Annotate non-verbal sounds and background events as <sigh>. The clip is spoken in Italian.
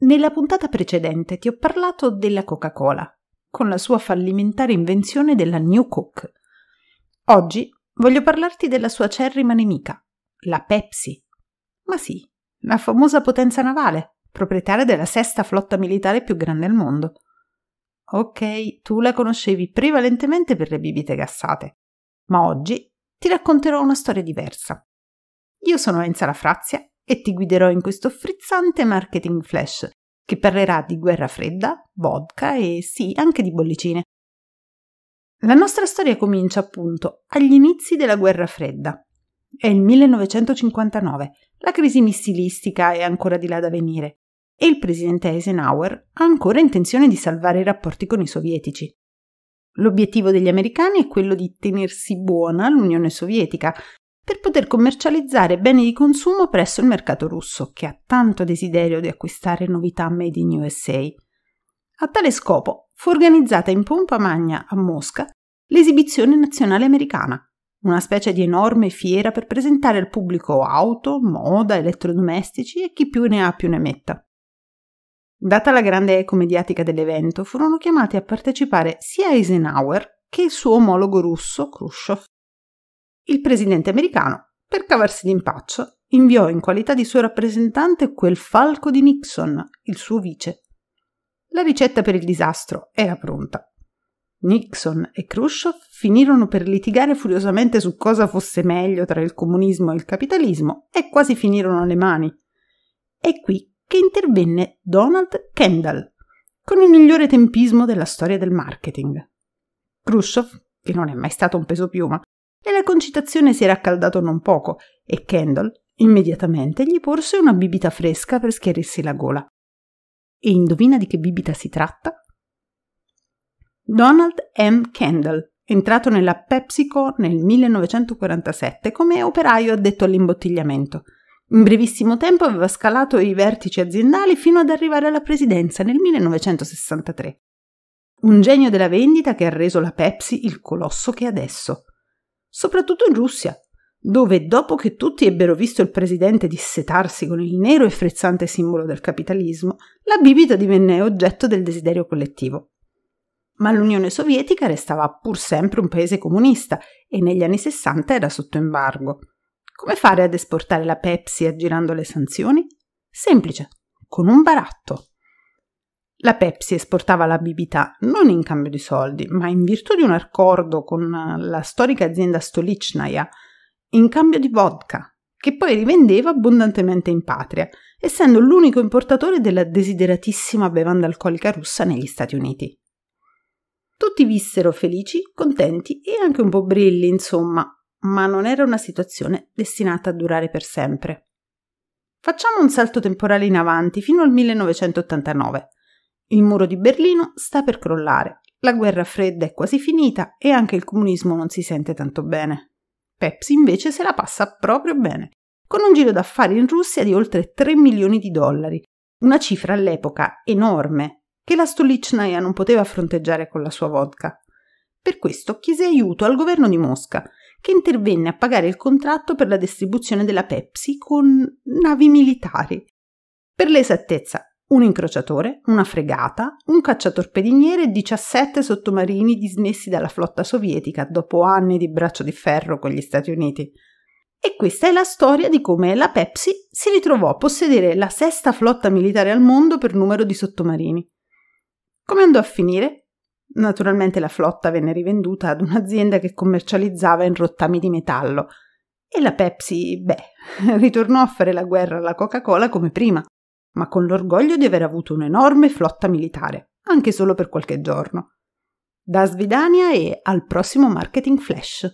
Nella puntata precedente ti ho parlato della Coca-Cola, con la sua fallimentare invenzione della New Coke. Oggi voglio parlarti della sua acerrima nemica, la Pepsi. Ma sì, la famosa potenza navale, proprietaria della sesta flotta militare più grande al mondo. Ok, tu la conoscevi prevalentemente per le bibite gassate, ma oggi ti racconterò una storia diversa. Io sono Enza Frazia e ti guiderò in questo frizzante marketing flash che parlerà di guerra fredda, vodka e sì, anche di bollicine. La nostra storia comincia appunto agli inizi della guerra fredda. È il 1959, la crisi missilistica è ancora di là da venire e il presidente Eisenhower ha ancora intenzione di salvare i rapporti con i sovietici. L'obiettivo degli americani è quello di tenersi buona l'Unione Sovietica per poter commercializzare beni di consumo presso il mercato russo, che ha tanto desiderio di acquistare novità made in USA. A tale scopo fu organizzata in pompa magna a Mosca l'esibizione nazionale americana, una specie di enorme fiera per presentare al pubblico auto, moda, elettrodomestici e chi più ne ha più ne metta. Data la grande eco mediatica dell'evento, furono chiamati a partecipare sia Eisenhower che il suo omologo russo Khrushchev il presidente americano, per cavarsi d'impaccio, inviò in qualità di suo rappresentante quel falco di Nixon, il suo vice. La ricetta per il disastro era pronta. Nixon e Khrushchev finirono per litigare furiosamente su cosa fosse meglio tra il comunismo e il capitalismo e quasi finirono le mani. È qui che intervenne Donald Kendall, con il migliore tempismo della storia del marketing. Khrushchev, che non è mai stato un peso piuma, e la concitazione si era accaldata non poco, e Kendall immediatamente gli porse una bibita fresca per schiarirsi la gola. E indovina di che bibita si tratta? Donald M. Kendall, entrato nella PepsiCo nel 1947 come operaio addetto all'imbottigliamento. In brevissimo tempo aveva scalato i vertici aziendali fino ad arrivare alla presidenza nel 1963. Un genio della vendita che ha reso la Pepsi il colosso che è adesso soprattutto in Russia, dove dopo che tutti ebbero visto il presidente dissetarsi con il nero e frizzante simbolo del capitalismo, la bibita divenne oggetto del desiderio collettivo. Ma l'Unione Sovietica restava pur sempre un paese comunista e negli anni 60 era sotto embargo. Come fare ad esportare la Pepsi aggirando le sanzioni? Semplice, con un baratto. La Pepsi esportava la bibita non in cambio di soldi, ma in virtù di un accordo con eh, la storica azienda Stolichnaya, in cambio di vodka, che poi rivendeva abbondantemente in patria, essendo l'unico importatore della desideratissima bevanda alcolica russa negli Stati Uniti. Tutti vissero felici, contenti e anche un po' brilli, insomma, ma non era una situazione destinata a durare per sempre. Facciamo un salto temporale in avanti fino al 1989 il muro di Berlino sta per crollare, la guerra fredda è quasi finita e anche il comunismo non si sente tanto bene. Pepsi invece se la passa proprio bene, con un giro d'affari in Russia di oltre 3 milioni di dollari, una cifra all'epoca enorme che la Stolichnaya non poteva fronteggiare con la sua vodka. Per questo chiese aiuto al governo di Mosca, che intervenne a pagare il contratto per la distribuzione della Pepsi con navi militari. Per l'esattezza, un incrociatore, una fregata, un cacciatorpediniere e 17 sottomarini dismessi dalla flotta sovietica dopo anni di braccio di ferro con gli Stati Uniti. E questa è la storia di come la Pepsi si ritrovò a possedere la sesta flotta militare al mondo per numero di sottomarini. Come andò a finire? Naturalmente la flotta venne rivenduta ad un'azienda che commercializzava in rottami di metallo. E la Pepsi, beh, <laughs> ritornò a fare la guerra alla Coca-Cola come prima ma con l'orgoglio di aver avuto un'enorme flotta militare, anche solo per qualche giorno. Da Svidania e al prossimo Marketing Flash!